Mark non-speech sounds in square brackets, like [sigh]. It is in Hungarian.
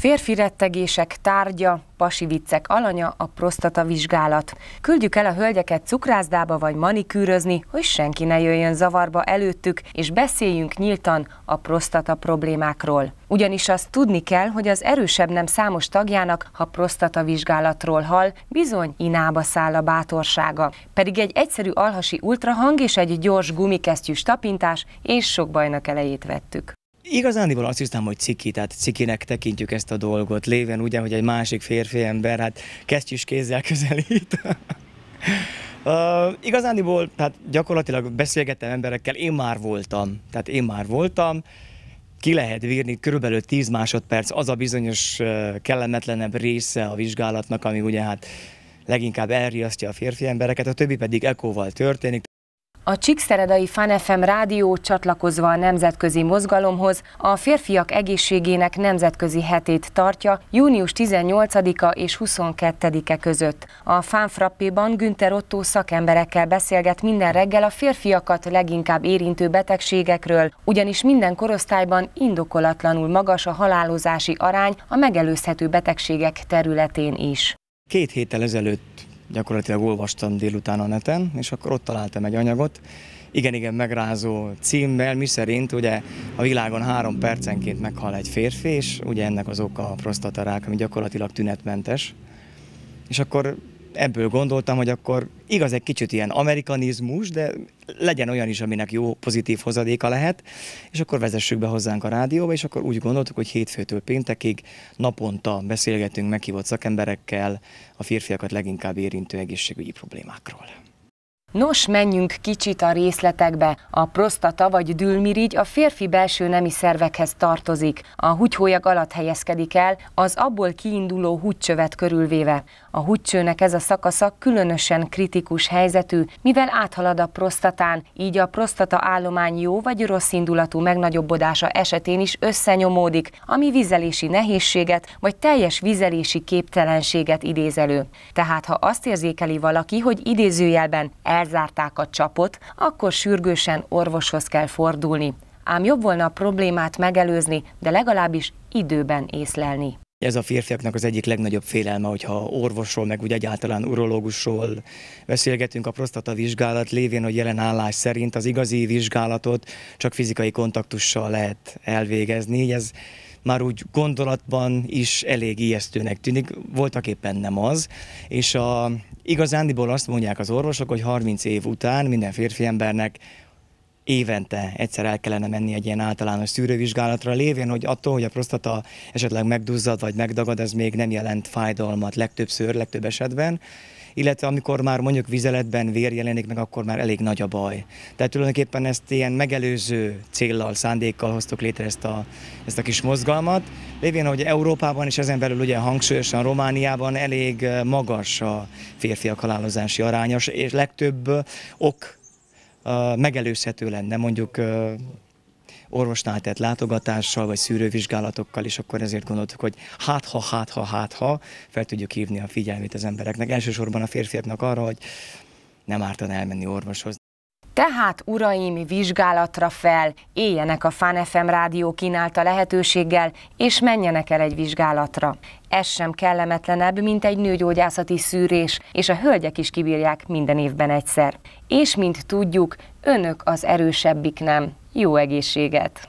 Férfi rettegések tárgya, pasi viccek alanya a prostata vizsgálat. Küldjük el a hölgyeket cukrászdába vagy manikűrözni, hogy senki ne jöjjön zavarba előttük, és beszéljünk nyíltan a prostata problémákról. Ugyanis azt tudni kell, hogy az erősebb nem számos tagjának, ha prostata vizsgálatról hal, bizony inába száll a bátorsága. Pedig egy egyszerű alhasi ultrahang és egy gyors gumikesztyűs tapintás és sok bajnak elejét vettük. Igazándiból azt hiszem, hogy ciki, tehát cikinek tekintjük ezt a dolgot, léven ugye, hogy egy másik férfi ember, hát kesztyűs kézzel közelít. Uh, [laughs] igazándiból, tehát gyakorlatilag beszélgettem emberekkel, én már voltam, tehát én már voltam, ki lehet vírni körülbelül 10 másodperc az a bizonyos uh, kellemetlenebb része a vizsgálatnak, ami ugye hát leginkább elriasztja a férfi embereket, a többi pedig ekóval történik, a Csíkszeredai Fan FM rádió csatlakozva a nemzetközi mozgalomhoz a férfiak egészségének nemzetközi hetét tartja június 18-a és 22-e között. A Fánfrappéban Günther Otto szakemberekkel beszélget minden reggel a férfiakat leginkább érintő betegségekről, ugyanis minden korosztályban indokolatlanul magas a halálozási arány a megelőzhető betegségek területén is. Két héttel ezelőtt gyakorlatilag olvastam délután a neten, és akkor ott találtam egy anyagot, igen-igen megrázó címmel, mi szerint ugye a világon három percenként meghal egy férfi, és ugye ennek az oka a prostatarák, ami gyakorlatilag tünetmentes. És akkor ebből gondoltam, hogy akkor igaz egy kicsit ilyen amerikanizmus, de legyen olyan is, aminek jó pozitív hozadéka lehet, és akkor vezessük be hozzánk a rádióba, és akkor úgy gondoltuk, hogy hétfőtől péntekig naponta beszélgetünk meghívott szakemberekkel a férfiakat leginkább érintő egészségügyi problémákról. Nos, menjünk kicsit a részletekbe. A prostata vagy dülmirigy a férfi belső nemi szervekhez tartozik. A húgyhólyag alatt helyezkedik el, az abból kiinduló húgycsövet körülvéve. A húgycsőnek ez a szakasza különösen kritikus helyzetű, mivel áthalad a prostatán, így a prostata állomány jó vagy rossz indulatú megnagyobbodása esetén is összenyomódik, ami vizelési nehézséget vagy teljes vizelési képtelenséget idéz elő. Tehát ha azt érzékeli valaki, hogy idézőjelben el felzárták a csapot, akkor sürgősen orvoshoz kell fordulni. Ám jobb volna a problémát megelőzni, de legalábbis időben észlelni. Ez a férfiaknak az egyik legnagyobb félelme, hogyha orvosról, meg úgy egyáltalán urológusról beszélgetünk a prostata vizsgálat lévén, hogy jelen állás szerint az igazi vizsgálatot csak fizikai kontaktussal lehet elvégezni. ez már úgy gondolatban is elég ijesztőnek tűnik, voltak éppen nem az, és a, igazándiból azt mondják az orvosok, hogy 30 év után minden férfi embernek évente egyszer el kellene menni egy ilyen általános szűrővizsgálatra, lévén, hogy attól, hogy a prostata esetleg megduzzad vagy megdagad, ez még nem jelent fájdalmat legtöbbször, legtöbb esetben, illetve amikor már mondjuk vizeletben vér jelenik meg, akkor már elég nagy a baj. Tehát tulajdonképpen ezt ilyen megelőző céllal, szándékkal hoztuk létre ezt a, ezt a kis mozgalmat. Lévén, hogy Európában és ezen belül ugye hangsúlyosan Romániában elég magas a férfiak halálozási arányos, és legtöbb ok megelőzhető lenne, mondjuk orvosnál tett látogatással, vagy szűrővizsgálatokkal, és akkor ezért gondoltuk, hogy hát ha, hát ha, hát ha, fel tudjuk hívni a figyelmét az embereknek, elsősorban a férfiaknak arra, hogy nem ártan elmenni orvoshoz. Tehát, uraim, vizsgálatra fel, éljenek a Fán FM rádió kínálta lehetőséggel, és menjenek el egy vizsgálatra. Ez sem kellemetlenebb, mint egy nőgyógyászati szűrés, és a hölgyek is kibírják minden évben egyszer. És mint tudjuk, önök az erősebbik nem. Jó egészséget!